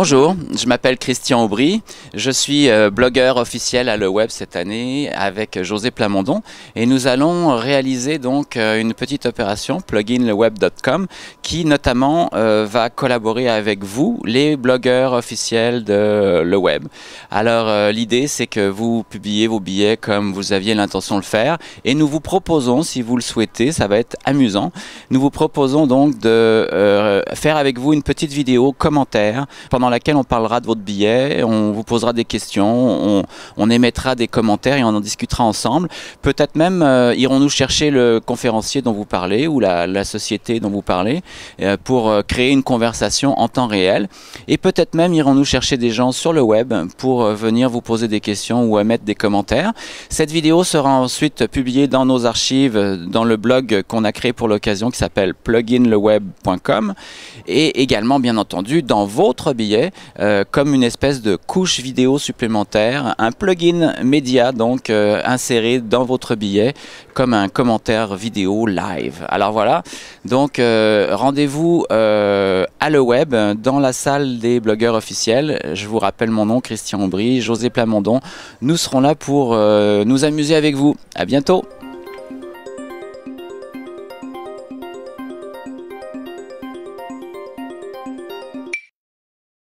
Bonjour, je m'appelle Christian Aubry, je suis euh, blogueur officiel à Le Web cette année avec José Plamondon et nous allons réaliser donc euh, une petite opération pluginleweb.com qui notamment euh, va collaborer avec vous, les blogueurs officiels de Le Web. Alors l'idée c'est que vous publiez vos billets comme vous aviez l'intention de le faire et nous vous proposons, si vous le souhaitez, ça va être amusant, nous vous proposons donc de faire avec vous une petite vidéo commentaire pendant laquelle on parlera de votre billet, on vous posera des questions, on, émettra des commentaires et on en discutera ensemble. Peut-être même euh, irons-nous chercher le conférencier dont vous parlez ou la, société dont vous parlez euh, pour euh, créer une conversation en temps réel. Et peut-être même irons-nous chercher des gens sur le web pour venir vous poser des questions ou émettre des commentaires. Cette vidéo sera ensuite publiée dans nos archives, dans le blog qu'on a créé pour l'occasion qui s'appelle pluginleweb.com et également bien entendu dans votre billet euh, comme une espèce de couche vidéo supplémentaire, un plugin média donc euh, inséré dans votre billet comme un commentaire vidéo live. Alors voilà, donc euh, rendez-vous à le web dans la salle des blogueurs officiels. Je vous rappelle mon nom, Christian Aubry, José Plamondon. Nous serons là pour nous amuser avec vous. À bientôt.